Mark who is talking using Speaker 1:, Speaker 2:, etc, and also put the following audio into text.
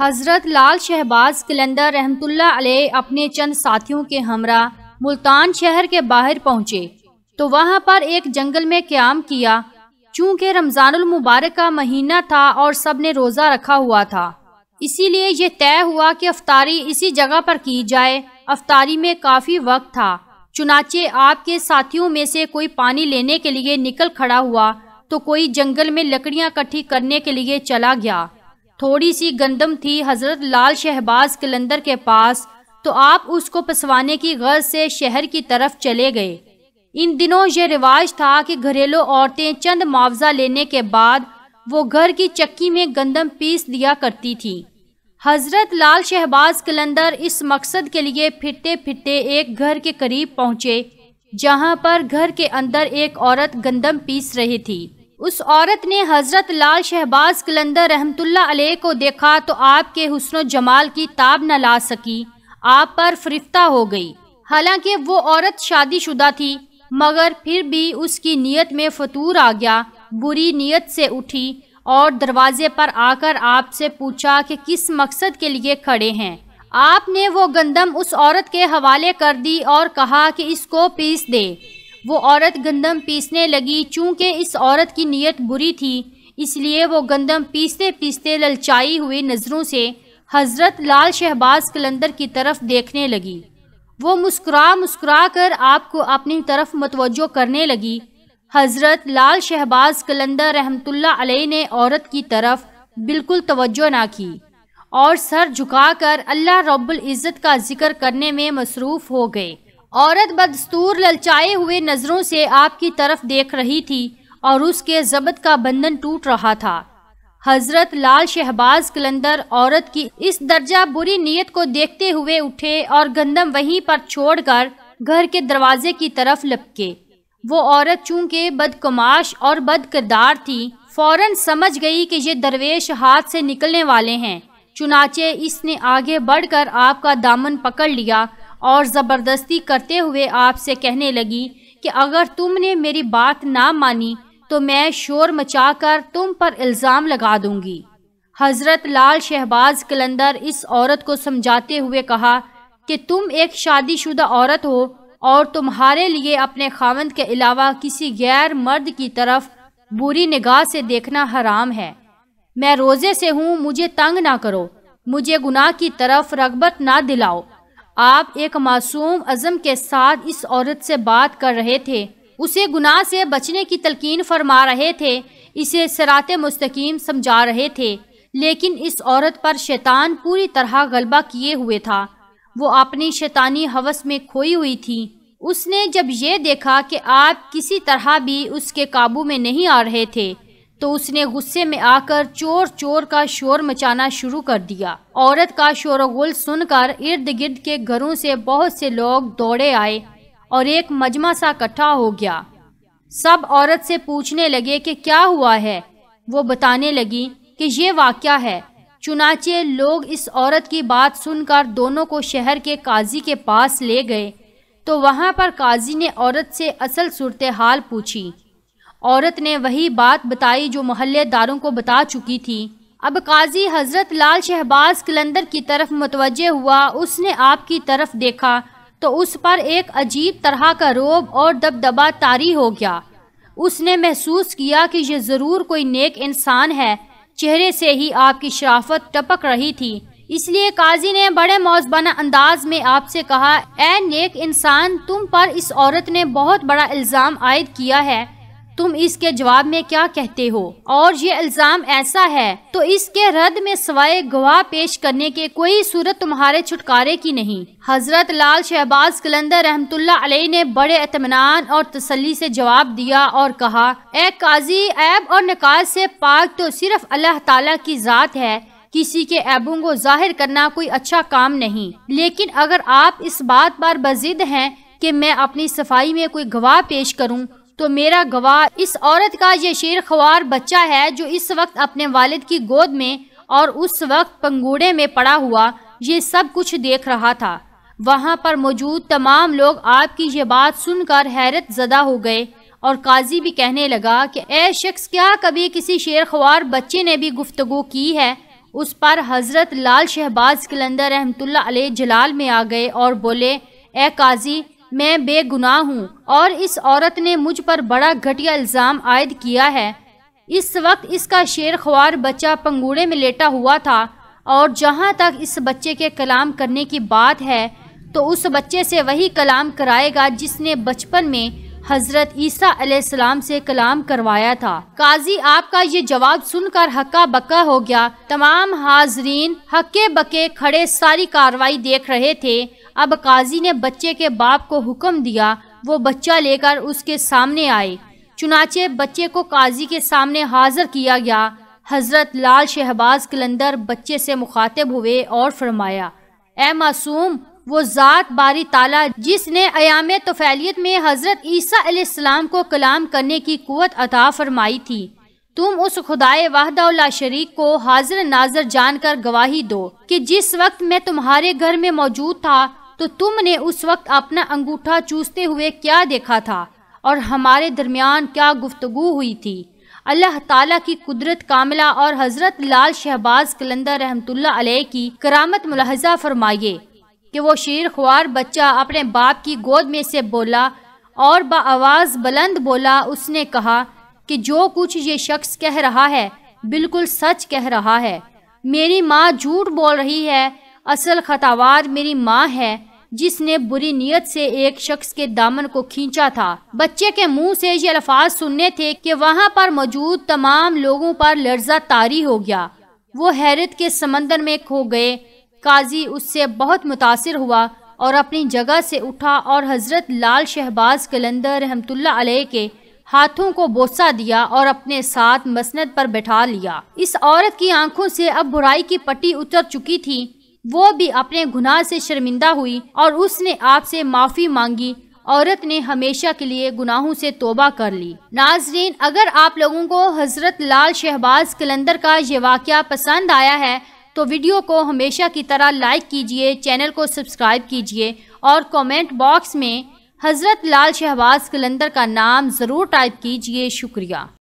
Speaker 1: हज़रत लाल शहबाज कलंदर रहमतुल्ला अपने चंद साथियों के हमरा मुल्तान शहर के बाहर पहुँचे तो वहाँ पर एक जंगल में क्याम किया चूँकि रमज़ानुल मुबारक का महीना था और सब ने रोज़ा रखा हुआ था इसीलिए ये तय हुआ कि अफतारी इसी जगह पर की जाए अफतारी में काफ़ी वक्त था चुनाचे आपके साथियों में से कोई पानी लेने के लिए निकल खड़ा हुआ तो कोई जंगल में लकड़ियाँ इकट्ठी करने के लिए चला गया थोड़ी सी गंदम थी हज़रत लाल शहबाज कलंदर के पास तो आप उसको पसवाने की गर्ज से शहर की तरफ चले गए इन दिनों यह रिवाज था कि घरेलू औरतें चंद मुआवजा लेने के बाद वो घर की चक्की में गंदम पीस दिया करती थी हज़रत लाल शहबाज कलंदर इस मकसद के लिए फिरते फिरते एक घर के करीब पहुँचे जहाँ पर घर के अंदर एक औरत गंदम पीस रही थी उस औरत ने हज़रत लाल शहबाज कलंदर रहमतुल्ला अलैह को देखा तो आपके हुस्न जमाल की ताब न ला सकी आप पर फरिफ्ता हो गई हालांकि वो औरत शादीशुदा थी मगर फिर भी उसकी नीयत में फतूर आ गया बुरी नीयत से उठी और दरवाजे पर आकर आपसे पूछा कि किस मकसद के लिए खड़े हैं आपने वो गंदम उस औरत के हवाले कर दी और कहा कि इसको पीस दे वो औरत गंदम पीसने लगी चूंकि इस औरत की नीयत बुरी थी इसलिए वो गंदम पीसते पीसते ललचाई हुई नज़रों से हज़रत लाल शहबाज कलंदर की तरफ देखने लगी वो मुस्कुरा मुस्कुरा कर आपको अपनी तरफ मतवजो करने लगी हज़रत लाल शहबाज कलंदर रहमतुल्ला अलैह ने औरत की तरफ बिल्कुल तवज्जो ना की और सर झुकाकर अल्लाह रब्बुल इज़्ज़त का जिक्र करने में मसरूफ़ हो गए औरत बदस्तूर ललचाए हुए नज़रों से आपकी तरफ देख रही थी और उसके जबत का बंधन टूट रहा था हजरत लाल शहबाज कलंदर औरत की इस दर्जा बुरी नीयत को देखते हुए उठे और गंदम वहीं पर छोड़कर घर के दरवाजे की तरफ लपके वो औरत चूंकि बदकमाश और किरदार थी फौरन समझ गई कि ये दरवेश हाथ से निकलने वाले हैं चुनाचे इसने आगे बढ़कर आपका दामन पकड़ लिया और ज़बरदस्ती करते हुए आपसे कहने लगी कि अगर तुमने मेरी बात ना मानी तो मैं शोर मचाकर तुम पर इल्ज़ाम लगा दूंगी हज़रत लाल शहबाज कलंदर इस औरत को समझाते हुए कहा कि तुम एक शादीशुदा औरत हो और तुम्हारे लिए अपने खावंद के अलावा किसी गैर मर्द की तरफ बुरी निगाह से देखना हराम है मैं रोज़े से हूँ मुझे तंग ना करो मुझे गुनाह की तरफ रगबत ना दिलाओ आप एक मासूम अज़म के साथ इस औरत से बात कर रहे थे उसे गुनाह से बचने की तलकिन फरमा रहे थे इसे सरात मुस्तकीम समझा रहे थे लेकिन इस औरत पर शैतान पूरी तरह गलबा किए हुए था वो अपनी शैतानी हवस में खोई हुई थी उसने जब ये देखा कि आप किसी तरह भी उसके काबू में नहीं आ रहे थे तो उसने गुस्से में आकर चोर चोर का शोर मचाना शुरू कर दिया औरत का शोरगुल सुनकर इर्द गिर्द के घरों से बहुत से लोग दौड़े आए और एक मजमा सा इकट्ठा हो गया सब औरत से पूछने लगे कि क्या हुआ है वो बताने लगी कि ये वाक़ है चुनाचे लोग इस औरत की बात सुनकर दोनों को शहर के काजी के पास ले गए तो वहाँ पर काजी ने औरत से असल सूरत हाल पूछी औरत ने वही बात बताई जो मोहल्लेदारों को बता चुकी थी अब काजी हजरत लाल शहबाज कलंदर की तरफ मुतवजह हुआ उसने आपकी तरफ देखा तो उस पर एक अजीब तरह का रोब और दबदबा तारी हो गया उसने महसूस किया कि यह ज़रूर कोई नेक इंसान है चेहरे से ही आपकी शराफत टपक रही थी इसलिए काजी ने बड़े मौजबाना अंदाज में आपसे कहा ए नेक इंसान तुम पर इस औरत ने बहुत बड़ा इल्ज़ाम आयद किया है तुम इसके जवाब में क्या कहते हो और ये इल्ज़ाम ऐसा है तो इसके रद्द में सवाए गवाह पेश करने के कोई सूरत तुम्हारे छुटकारे की नहीं हज़रत लाल शहबाज कलंदर रहमतुल्ला अलैह ने बड़े अतमान और तसली से जवाब दिया और कहा ए काजी ऐब और नकाज से पाक तो सिर्फ अल्लाह ताला की ज़ात है किसी के ऐबों को जाहिर करना कोई अच्छा काम नहीं लेकिन अगर आप इस बात पर बजिद हैं कि मैं अपनी सफाई में कोई गवाह पेश करूं तो मेरा गवाह इस औरत का ये शेर खवार बच्चा है जो इस वक्त अपने वालिद की गोद में और उस वक्त पंगूड़े में पड़ा हुआ ये सब कुछ देख रहा था वहाँ पर मौजूद तमाम लोग आपकी ये बात सुनकर हैरत ज़दा हो गए और काजी भी कहने लगा कि ए शख्स क्या कभी किसी शेर ख़वार बच्चे ने भी गुफ्तगु की है उस पर हज़रत लाल शहबाज कलंदर रहमतुल्ला जलाल में आ गए और बोले ए काजी मैं बेगुनाह हूँ और इस औरत ने मुझ पर बड़ा घटिया इल्ज़ाम आयद किया है इस वक्त इसका शेर ख्वार बच्चा पंगूड़े में लेटा हुआ था और जहाँ तक इस बच्चे के कलाम करने की बात है तो उस बच्चे से वही कलाम कराएगा जिसने बचपन में हज़रत ईसा सलाम से कलाम करवाया था काजी आपका ये जवाब सुनकर हक्का बक्का हो गया तमाम हाजरीन हक्के बक्के खड़े सारी कार्रवाई देख रहे थे अब काजी ने बच्चे के बाप को हुक्म दिया वो बच्चा लेकर उसके सामने आए चुनाचे बच्चे को काजी के सामने हाजिर किया गया हज़रत लाल शहबाज कलंदर बच्चे से मुखातिब हुए और फरमाया ए मासूम वो ज़ात बारी ताला जिसने अयाम तफैलियत में हज़रत ईसा को कलाम करने की क़वत अता फरमाई थी तुम उस खुदाए वाहदा शरीक को हाजिर नाजर जानकर गवाही दो कि जिस वक्त मैं तुम्हारे घर में मौजूद था तो तुमने उस वक्त अपना अंगूठा चूसते हुए क्या देखा था और हमारे दरमियान क्या गुफ्तगु हुई थी अल्लाह ताला की कुदरत कामला और हज़रत लाल शहबाज कलंदर रहमतुल्ला की करामत मुलाजा फरमाइए कि वो शेर ख्वार बच्चा अपने बाप की गोद में से बोला और बवाज़ बुलंद बोला उसने कहा कि जो कुछ ये शख्स कह रहा है बिल्कुल सच कह रहा है मेरी माँ झूठ बोल रही है असल खतावार मेरी माँ है जिसने बुरी नीयत से एक शख्स के दामन को खींचा था बच्चे के मुंह से ये अल्फाज सुनने थे कि वहाँ पर मौजूद तमाम लोगों पर लर्जा तारी हो गया वो हैरत के समंदर में खो गए काजी उससे बहुत मुतासर हुआ और अपनी जगह से उठा और हज़रत लाल शहबाज कलंदर रहमतुल्ला अलैह के हाथों को बोसा दिया और अपने साथ मसनद पर बैठा लिया इस औरत की आंखों से अब बुराई की पट्टी उतर चुकी थी वो भी अपने गुनाह से शर्मिंदा हुई और उसने आपसे माफ़ी मांगी औरत ने हमेशा के लिए गुनाहों से तोबा कर ली नाजरीन अगर आप लोगों को हज़रत लाल शहबाज कलंदर का ये वाक़ पसंद आया है तो वीडियो को हमेशा की तरह लाइक कीजिए चैनल को सब्सक्राइब कीजिए और कमेंट बॉक्स में हज़रत लाल शहबाज कलंदर का नाम ज़रूर टाइप कीजिए शुक्रिया